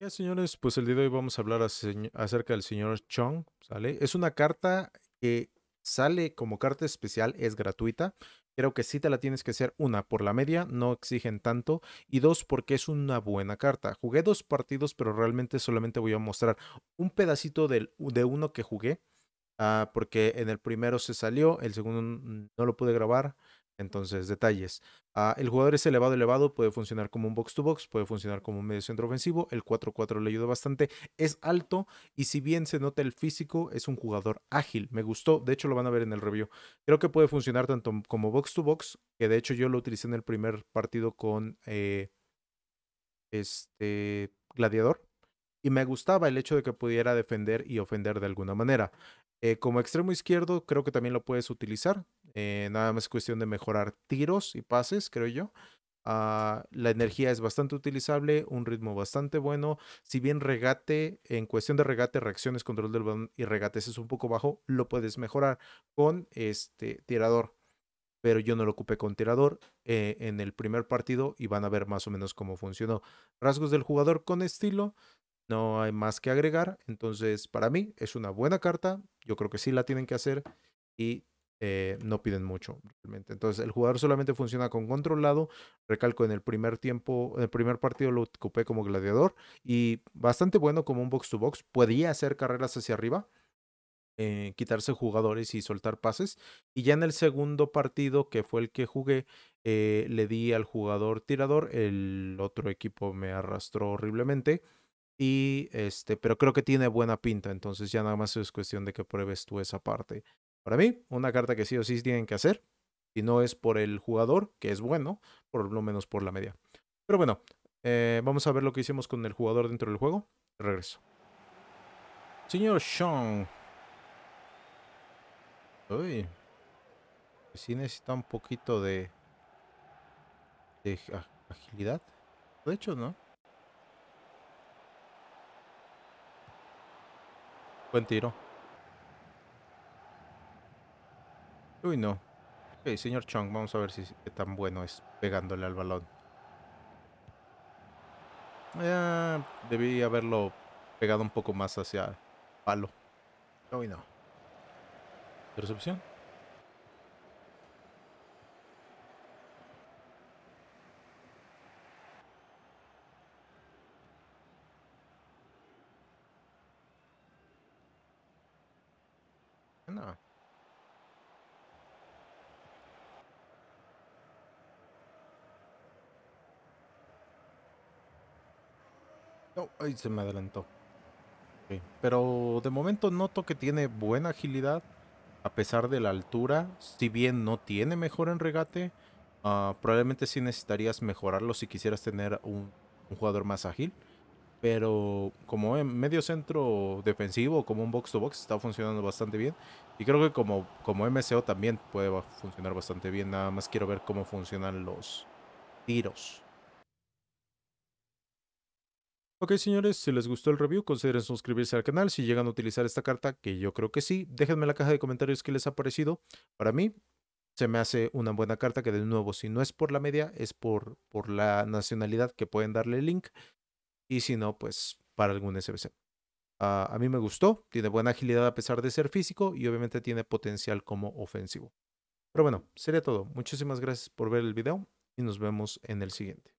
Ya, señores, pues el día de hoy vamos a hablar acerca del señor Chong, ¿sale? Es una carta que sale como carta especial, es gratuita. Creo que sí te la tienes que hacer, una, por la media, no exigen tanto, y dos, porque es una buena carta. Jugué dos partidos, pero realmente solamente voy a mostrar un pedacito de uno que jugué, ah, porque en el primero se salió, el segundo no lo pude grabar, entonces, detalles. Ah, el jugador es elevado, elevado, puede funcionar como un box-to-box, puede funcionar como un medio centro ofensivo, el 4-4 le ayuda bastante, es alto y si bien se nota el físico, es un jugador ágil, me gustó, de hecho lo van a ver en el review. Creo que puede funcionar tanto como box-to-box, que de hecho yo lo utilicé en el primer partido con eh, este Gladiador, y me gustaba el hecho de que pudiera defender y ofender de alguna manera. Eh, como extremo izquierdo, creo que también lo puedes utilizar. Eh, nada más cuestión de mejorar tiros y pases, creo yo. Ah, la energía es bastante utilizable, un ritmo bastante bueno. Si bien regate, en cuestión de regate, reacciones, control del balón y regates es un poco bajo, lo puedes mejorar con este tirador. Pero yo no lo ocupé con tirador eh, en el primer partido y van a ver más o menos cómo funcionó. Rasgos del jugador con estilo, no hay más que agregar. Entonces, para mí es una buena carta. Yo creo que sí la tienen que hacer. Y eh, no piden mucho realmente. Entonces el jugador solamente funciona con controlado. Recalco, en el primer tiempo, en el primer partido lo ocupé como gladiador y bastante bueno como un box to box. Podía hacer carreras hacia arriba, eh, quitarse jugadores y soltar pases. Y ya en el segundo partido, que fue el que jugué, eh, le di al jugador tirador. El otro equipo me arrastró horriblemente. Y este, pero creo que tiene buena pinta, entonces ya nada más es cuestión de que pruebes tú esa parte. Para mí, una carta que sí o sí tienen que hacer, si no es por el jugador, que es bueno, por lo menos por la media. Pero bueno, eh, vamos a ver lo que hicimos con el jugador dentro del juego. Regreso. Señor Sean. Uy. Si pues necesita un poquito de... De agilidad. De hecho, ¿no? Buen tiro. Uy, no. Ok, señor Chong, vamos a ver si es tan bueno es pegándole al balón. Eh, debí haberlo pegado un poco más hacia palo. Uy, no. Recepción. No. Oh, se me adelantó. Pero de momento noto que tiene buena agilidad, a pesar de la altura. Si bien no tiene mejor en regate, ah, probablemente sí necesitarías mejorarlo si quisieras tener un, jugador más ágil. Pero como en medio centro defensivo, como un box to box, está funcionando bastante bien. Y creo que como, como también puede funcionar bastante bien. Nada más quiero ver cómo funcionan los tiros. Ok señores, si les gustó el review consideren suscribirse al canal, si llegan a utilizar esta carta, que yo creo que sí, déjenme en la caja de comentarios qué les ha parecido. Para mí, se me hace una buena carta que de nuevo, si no es por la media, es por, por la nacionalidad que pueden darle el link. Y si no, pues para algún SBC. Ah, a mí me gustó, tiene buena agilidad a pesar de ser físico y obviamente tiene potencial como ofensivo. Pero bueno, sería todo. Muchísimas gracias por ver el video y nos vemos en el siguiente.